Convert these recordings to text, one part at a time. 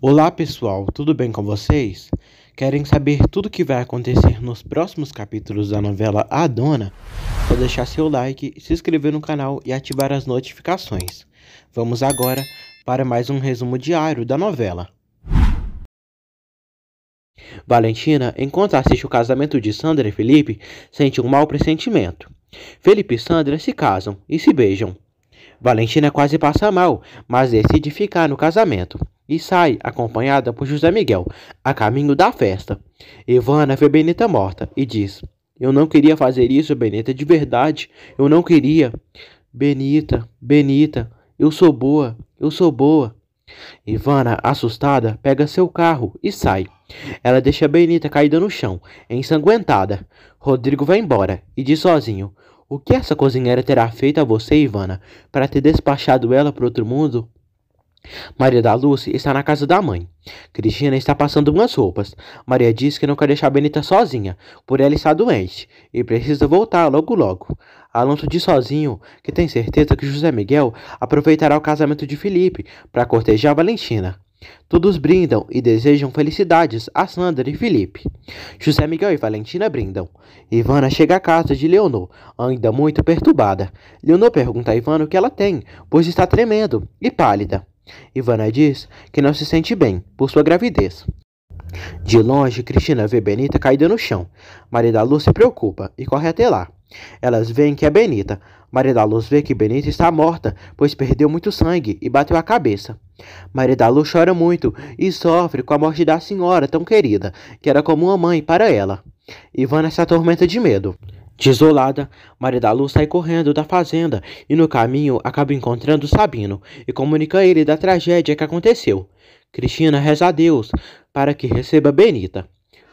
Olá pessoal, tudo bem com vocês? Querem saber tudo o que vai acontecer nos próximos capítulos da novela A Dona? Vou deixar seu like, se inscrever no canal e ativar as notificações. Vamos agora para mais um resumo diário da novela. Valentina, enquanto assiste o casamento de Sandra e Felipe, sente um mau pressentimento. Felipe e Sandra se casam e se beijam. Valentina quase passa mal, mas decide ficar no casamento e sai, acompanhada por José Miguel, a caminho da festa. Ivana vê Benita morta e diz: Eu não queria fazer isso, Benita, de verdade, eu não queria. Benita, Benita, eu sou boa, eu sou boa. Ivana, assustada, pega seu carro e sai. Ela deixa Benita caída no chão, ensanguentada. Rodrigo vai embora e diz sozinho: O que essa cozinheira terá feito a você, Ivana, para ter despachado ela para outro mundo? Maria da Luz está na casa da mãe. Cristina está passando umas roupas. Maria diz que não quer deixar Benita sozinha, por ela está doente e precisa voltar logo logo. Alonso diz sozinho que tem certeza que José Miguel aproveitará o casamento de Felipe para cortejar Valentina. Todos brindam e desejam felicidades a Sandra e Felipe. José Miguel e Valentina brindam. Ivana chega à casa de Leonor, ainda muito perturbada. Leonor pergunta a Ivana o que ela tem, pois está tremendo e pálida. Ivana diz que não se sente bem por sua gravidez. De longe, Cristina vê Benita caída no chão. Maria da Luz se preocupa e corre até lá. Elas veem que é Benita. Maria da Luz vê que Benita está morta, pois perdeu muito sangue e bateu a cabeça. Maria da Luz chora muito e sofre com a morte da senhora tão querida, que era como uma mãe para ela. Ivana se atormenta de medo. Desolada, Maria da Luz sai correndo da fazenda e no caminho acaba encontrando Sabino e comunica a ele da tragédia que aconteceu. Cristina reza a Deus para que receba Benita.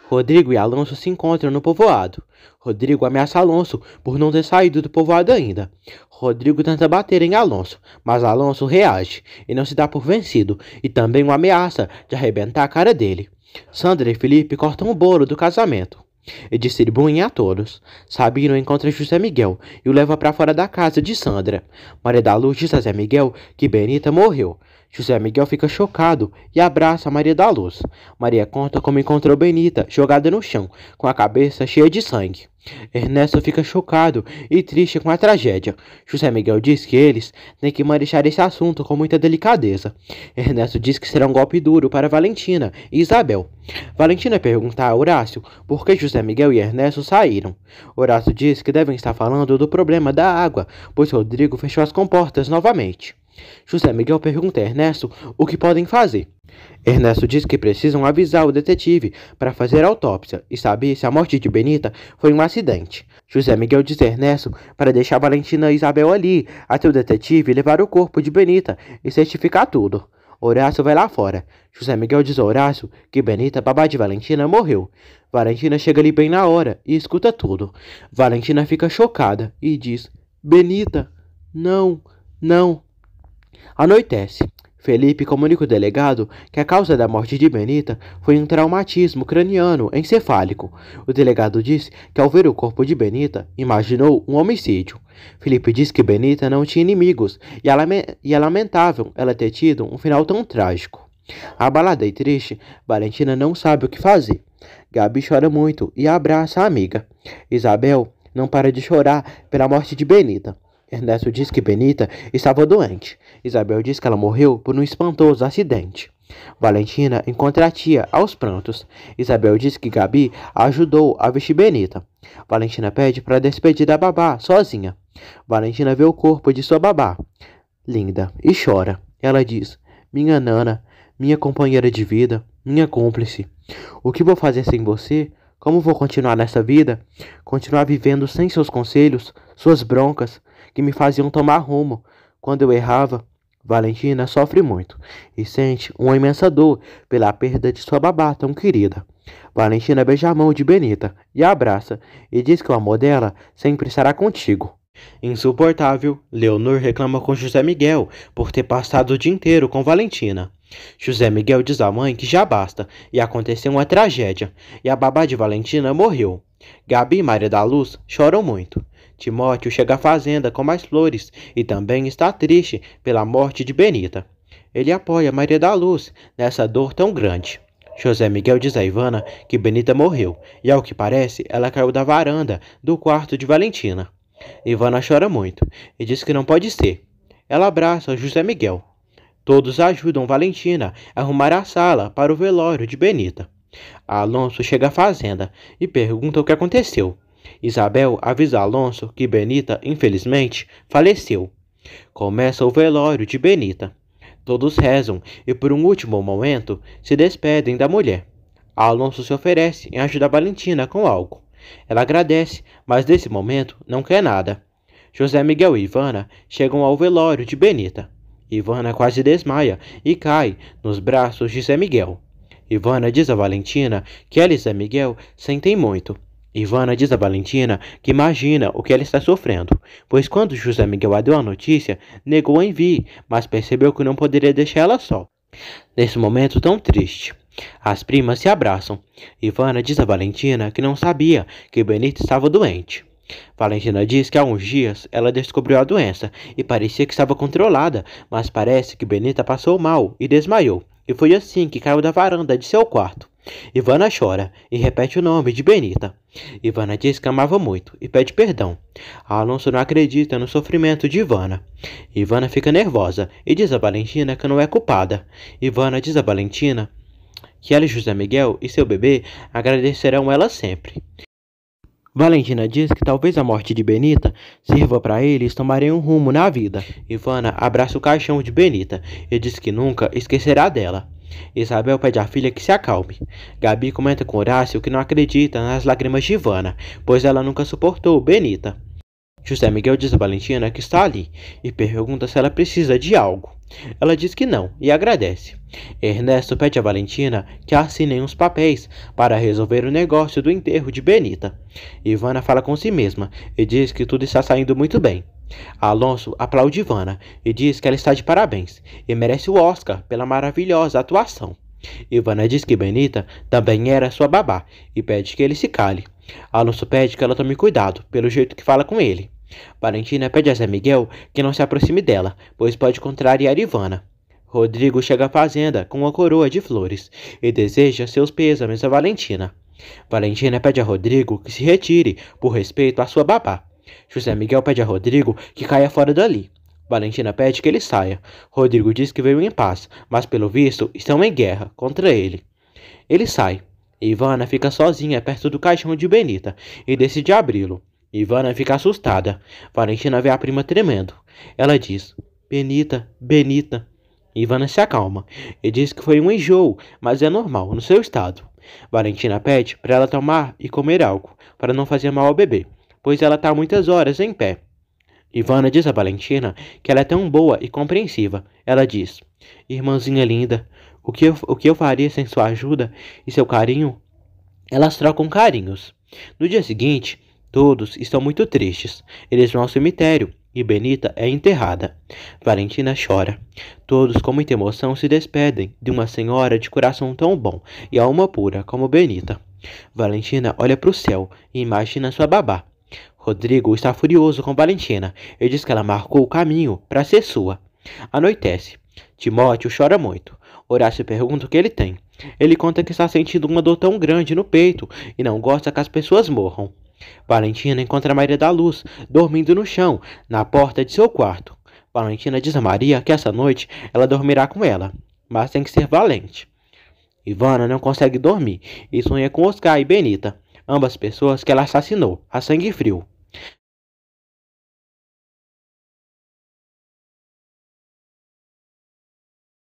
Rodrigo e Alonso se encontram no povoado. Rodrigo ameaça Alonso por não ter saído do povoado ainda. Rodrigo tenta bater em Alonso, mas Alonso reage e não se dá por vencido e também o ameaça de arrebentar a cara dele. Sandra e Felipe cortam o bolo do casamento e distribuem a todos. Sabino encontra José Miguel e o leva para fora da casa de Sandra. Maria da Luz diz a Zé Miguel que Benita morreu. José Miguel fica chocado e abraça Maria da Luz. Maria conta como encontrou Benita jogada no chão, com a cabeça cheia de sangue. Ernesto fica chocado e triste com a tragédia. José Miguel diz que eles têm que manejar esse assunto com muita delicadeza. Ernesto diz que será um golpe duro para Valentina e Isabel. Valentina pergunta a Horácio por que José Miguel e Ernesto saíram. Horácio diz que devem estar falando do problema da água, pois Rodrigo fechou as comportas novamente. José Miguel pergunta a Ernesto o que podem fazer. Ernesto diz que precisam avisar o detetive para fazer autópsia e saber se a morte de Benita foi um acidente. José Miguel diz a Ernesto para deixar Valentina e Isabel ali até o detetive levar o corpo de Benita e certificar tudo. Horácio vai lá fora. José Miguel diz a Horácio que Benita, babá de Valentina, morreu. Valentina chega ali bem na hora e escuta tudo. Valentina fica chocada e diz: Benita, não, não. Anoitece. Felipe comunica o delegado que a causa da morte de Benita foi um traumatismo craniano encefálico. O delegado diz que ao ver o corpo de Benita, imaginou um homicídio. Felipe diz que Benita não tinha inimigos e, e é lamentável ela ter tido um final tão trágico. Abalada e triste, Valentina não sabe o que fazer. Gabi chora muito e abraça a amiga. Isabel não para de chorar pela morte de Benita. Ernesto diz que Benita estava doente. Isabel diz que ela morreu por um espantoso acidente. Valentina encontra a tia aos prantos. Isabel diz que Gabi ajudou a vestir Benita. Valentina pede para despedir da babá sozinha. Valentina vê o corpo de sua babá, linda, e chora. Ela diz: Minha nana, minha companheira de vida, minha cúmplice, o que vou fazer sem você? Como vou continuar nessa vida? Continuar vivendo sem seus conselhos, suas broncas, que me faziam tomar rumo quando eu errava? Valentina sofre muito e sente uma imensa dor pela perda de sua babá tão querida. Valentina beija a mão de Benita e a abraça e diz que o amor dela sempre estará contigo. Insuportável, Leonor reclama com José Miguel por ter passado o dia inteiro com Valentina. José Miguel diz à mãe que já basta e aconteceu uma tragédia e a babá de Valentina morreu. Gabi e Maria da Luz choram muito. Timóteo chega à fazenda com mais flores e também está triste pela morte de Benita. Ele apoia Maria da Luz nessa dor tão grande. José Miguel diz a Ivana que Benita morreu e, ao que parece, ela caiu da varanda do quarto de Valentina. Ivana chora muito e diz que não pode ser. Ela abraça José Miguel. Todos ajudam Valentina a arrumar a sala para o velório de Benita. Alonso chega à fazenda e pergunta o que aconteceu. Isabel avisa Alonso que Benita, infelizmente, faleceu. Começa o velório de Benita. Todos rezam e, por um último momento, se despedem da mulher. Alonso se oferece em ajudar Valentina com algo. Ela agradece, mas nesse momento não quer nada. José Miguel e Ivana chegam ao velório de Benita. Ivana quase desmaia e cai nos braços de Zé Miguel. Ivana diz a Valentina que ela e Zé Miguel sentem muito. Ivana diz a Valentina que imagina o que ela está sofrendo, pois quando José Miguel a deu a notícia, negou a envie, mas percebeu que não poderia deixar ela só. Nesse momento tão triste, as primas se abraçam. Ivana diz a Valentina que não sabia que Benito estava doente. Valentina diz que há uns dias ela descobriu a doença e parecia que estava controlada, mas parece que Benita passou mal e desmaiou, e foi assim que caiu da varanda de seu quarto. Ivana chora e repete o nome de Benita. Ivana diz que amava muito e pede perdão. Alonso não acredita no sofrimento de Ivana. Ivana fica nervosa e diz a Valentina que não é culpada. Ivana diz a Valentina que ela e José Miguel e seu bebê agradecerão ela sempre. Valentina diz que talvez a morte de Benita sirva para eles tomarem um rumo na vida. Ivana abraça o caixão de Benita e diz que nunca esquecerá dela. Isabel pede à filha que se acalme. Gabi comenta com Horácio que não acredita nas lágrimas de Ivana, pois ela nunca suportou Benita. José Miguel diz a Valentina que está ali e pergunta se ela precisa de algo. Ela diz que não e agradece. Ernesto pede a Valentina que assinem os papéis para resolver o negócio do enterro de Benita. Ivana fala com si mesma e diz que tudo está saindo muito bem. Alonso aplaude Ivana e diz que ela está de parabéns e merece o Oscar pela maravilhosa atuação. Ivana diz que Benita também era sua babá e pede que ele se cale. Alonso pede que ela tome cuidado pelo jeito que fala com ele. Valentina pede a Zé Miguel que não se aproxime dela, pois pode contrariar Ivana. Rodrigo chega à fazenda com uma coroa de flores e deseja seus pêsames a Valentina. Valentina pede a Rodrigo que se retire por respeito à sua babá. José Miguel pede a Rodrigo que caia fora dali. Valentina pede que ele saia. Rodrigo diz que veio em paz, mas pelo visto estão em guerra contra ele. Ele sai. Ivana fica sozinha perto do caixão de Benita e decide abri-lo. Ivana fica assustada. Valentina vê a prima tremendo. Ela diz: Benita, Benita. Ivana se acalma e diz que foi um enjoo, mas é normal no seu estado. Valentina pede para ela tomar e comer algo, para não fazer mal ao bebê, pois ela está muitas horas em pé. Ivana diz a Valentina que ela é tão boa e compreensiva. Ela diz: Irmãzinha linda, o que eu, o que eu faria sem sua ajuda e seu carinho? Elas trocam carinhos. No dia seguinte, Todos estão muito tristes. Eles vão ao cemitério e Benita é enterrada. Valentina chora. Todos com muita emoção se despedem de uma senhora de coração tão bom e alma pura como Benita. Valentina olha para o céu e imagina sua babá. Rodrigo está furioso com Valentina e diz que ela marcou o caminho para ser sua. Anoitece. Timóteo chora muito. Horácio pergunta o que ele tem. Ele conta que está sentindo uma dor tão grande no peito e não gosta que as pessoas morram. Valentina encontra Maria da Luz dormindo no chão, na porta de seu quarto. Valentina diz a Maria que essa noite ela dormirá com ela, mas tem que ser valente. Ivana não consegue dormir e sonha com Oscar e Benita, ambas pessoas que ela assassinou a sangue frio.